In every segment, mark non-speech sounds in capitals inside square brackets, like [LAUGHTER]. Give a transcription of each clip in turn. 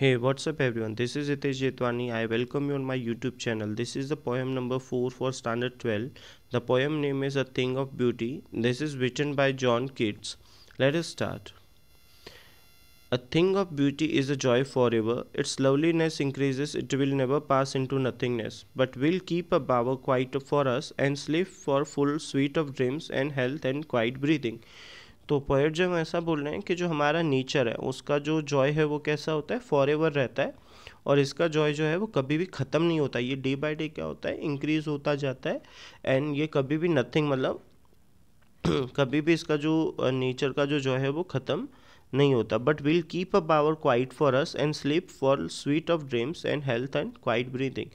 Hey, what's up everyone? This is Itesh Jetwani. I welcome you on my YouTube channel. This is the poem number 4 for standard 12. The poem name is A Thing of Beauty. This is written by John Keats. Let us start. A thing of beauty is a joy forever. Its loveliness increases, it will never pass into nothingness, but will keep a bower quiet for us and sleep for full sweet of dreams and health and quiet breathing. तो जो जब ऐसा बोल रहे हैं कि जो हमारा नेचर है उसका जो जॉय है वो कैसा होता है फॉर एवर रहता है और इसका जॉय जो है वो कभी भी ख़त्म नहीं होता ये डे बाय डे क्या होता है इंक्रीज़ होता जाता है एंड ये कभी भी नथिंग मतलब [CLEARS THROAT] कभी भी इसका जो नेचर का जो जॉय है वो ख़त्म नहीं होता but will keep a bower quiet for us and sleep for sweet of dreams and health and quiet breathing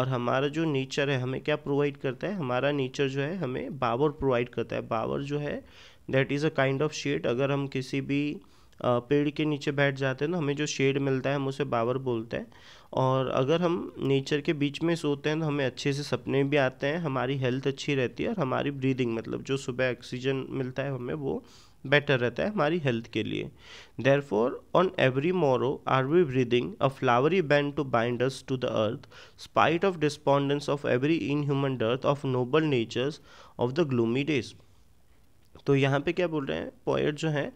और हमारा जो नेचर है हमें क्या प्रोवाइड करता है हमारा नेचर जो है हमें बावर प्रोवाइड करता है बावर जो है that is a kind of shade अगर हम किसी भी पेड़ के नीचे बैठ जाते हैं तो हमें जो शेड मिलता है हम उसे बावर बोलते हैं और अगर हम नेचर के बीच में सोते हैं तो हमें अच्छे से सपने भी आते हैं हमारी हेल्थ अच्छी रहती है और हमारी ब्रीदिंग मतलब जो सुबह ऑक्सीजन मिलता है हमें वो बेटर रहता है हमारी हेल्थ के लिए therefore on every morrow are we breathing a flowery band to bind us to the earth spite of despondence of every inhuman dearth of noble natures of the gloomy days तो यहाँ पे क्या बोल रहे हैं poet जो हैं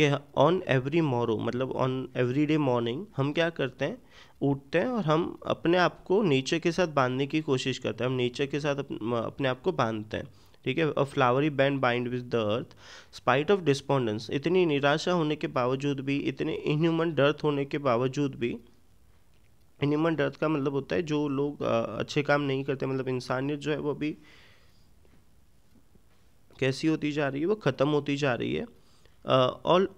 कि ऑन एवरी मोरो मतलब ऑन एवरी डे मॉर्निंग हम क्या करते हैं उठते हैं और हम अपने आप को नेचर के साथ बांधने की कोशिश करते हैं हम नेचर के साथ अपने आप को बांधते हैं ठीक है a flowery band bind with the earth spite of despondence इतनी निराशा होने के बावजूद भी इतने इनह्यूमन डर्थ होने के बावजूद भी इनह्यूमन डर्थ का मतलब होता है जो लोग अच्छे काम नहीं करते मतलब इंसानियत जो है वो अभी कैसी होती जा रही है वो ख़त्म होती जा रही है all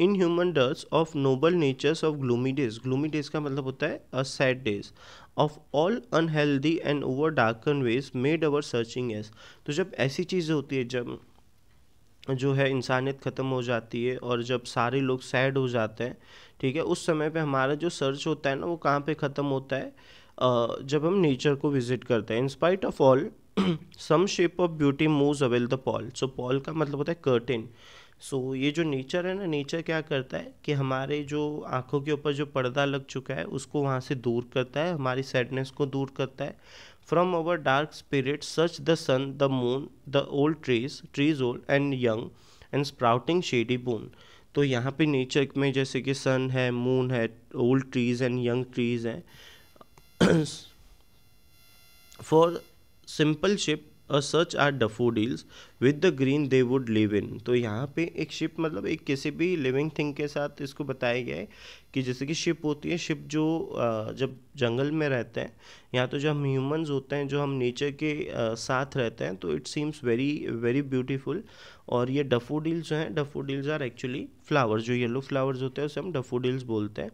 inhuman dearth of noble natures of gloomy days gloomy days का मतलब होता है a sad days of all unhealthy and over darken ways made our searching एस तो जब ऐसी चीज़ें होती है जब जो है इंसानियत ख़त्म हो जाती है और जब सारे लोग सैड हो जाते हैं ठीक है उस समय पे हमारा जो सर्च होता है ना वो कहाँ पे ख़त्म होता है जब हम नेचर को विज़िट करते हैं in spite of all some shape of beauty moves away the pall so pall का मतलब होता है कर्टिन सो so, ये जो नेचर है ना नेचर क्या करता है कि हमारे जो आँखों के ऊपर जो पर्दा लग चुका है उसको वहाँ से दूर करता है हमारी सैडनेस को दूर करता है from our dark spirit such the sun the moon the old trees trees old and young and sprouting shady boon तो यहाँ पे नेचर में जैसे कि सन है मून है old trees and young trees हैं for [CLEARS THROAT] simple sheep a such are daffodils with the green they would live in तो यहाँ पे एक शिप मतलब एक किसी भी लिविंग थिंग के साथ इसको बताया गया है कि जैसे कि शिप होती है शिप जो जब जंगल में रहते हैं या तो जो हम ह्यूमंस होते हैं जो हम नेचर के साथ रहते हैं तो it seems very very beautiful और ये डफोडील्स जो हैं डफोडील्स आर एक्चुअली फ्लावर्स जो येलो फ्लावर्स होते हैं उसे हम डफोडील्स बोलते हैं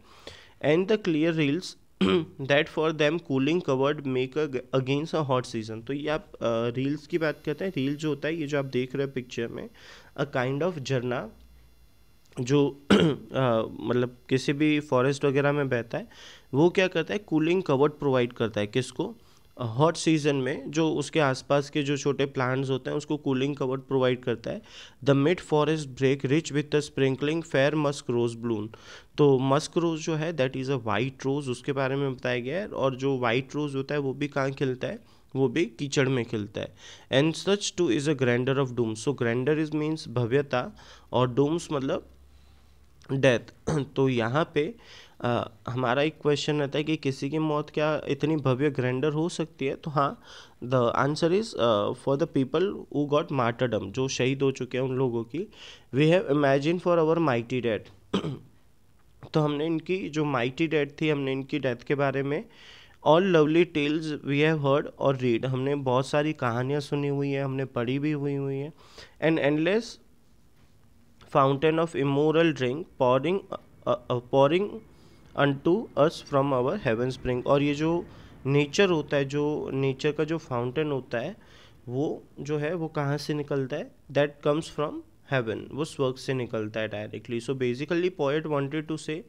and the clear rills that for them cooling covert make against a hot season तो ये आप रील्स uh, की बात करते हैं रील जो होता है ये जो आप देख रहे हैं पिक्चर में अ काइंड ऑफ झरना जो मतलब किसी भी फॉरेस्ट वगैरह में बहता है वो क्या करता है कूलिंग कवर्ड प्रोवाइड करता है किसको हॉट सीजन में जो उसके आसपास के जो छोटे प्लांट्स होते हैं उसको कूलिंग कवर प्रोवाइड करता है the mid forest brake rich with the sprinkling fair musk rose bloom तो मस्क रोज जो है that is a white rose उसके बारे में बताया गया है और जो वाइट रोज़ होता है वो भी कहाँ खिलता है वो भी कीचड़ में खिलता है and such too is a grandeur of dooms so grandeur is means भव्यता और डूम्स मतलब डेथ [CLEARS THROAT] तो यहाँ पे हमारा एक क्वेश्चन रहता है कि किसी की मौत क्या इतनी भव्य ग्रैंडर हो सकती है तो हाँ the answer is for the people who got martyrdom जो शहीद हो चुके हैं उन लोगों की we have imagine for our mighty dead तो हमने इनकी जो माइटी डेड थी हमने इनकी डेथ के बारे में all lovely tales we have heard और रीड हमने बहुत सारी कहानियाँ सुनी हुई हैं हमने पढ़ी भी हुई हुई हैं and endless fountain of immortal drink pouring pouring unto us from our heaven spring और ये जो नेचर होता है जो नेचर का जो फाउंटेन होता है वो जो है वो कहाँ से निकलता है दैट कम्स फ्रॉम हेवन वो स्वर्ग से निकलता है directly so basically poet wanted to say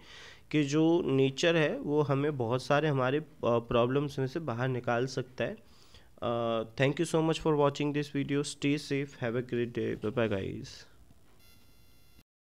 कि जो नेचर है वो हमें बहुत सारे हमारे प्रॉब्लम्स में से बाहर निकाल सकता है thank you so much for watching this video stay safe have a great day bye guys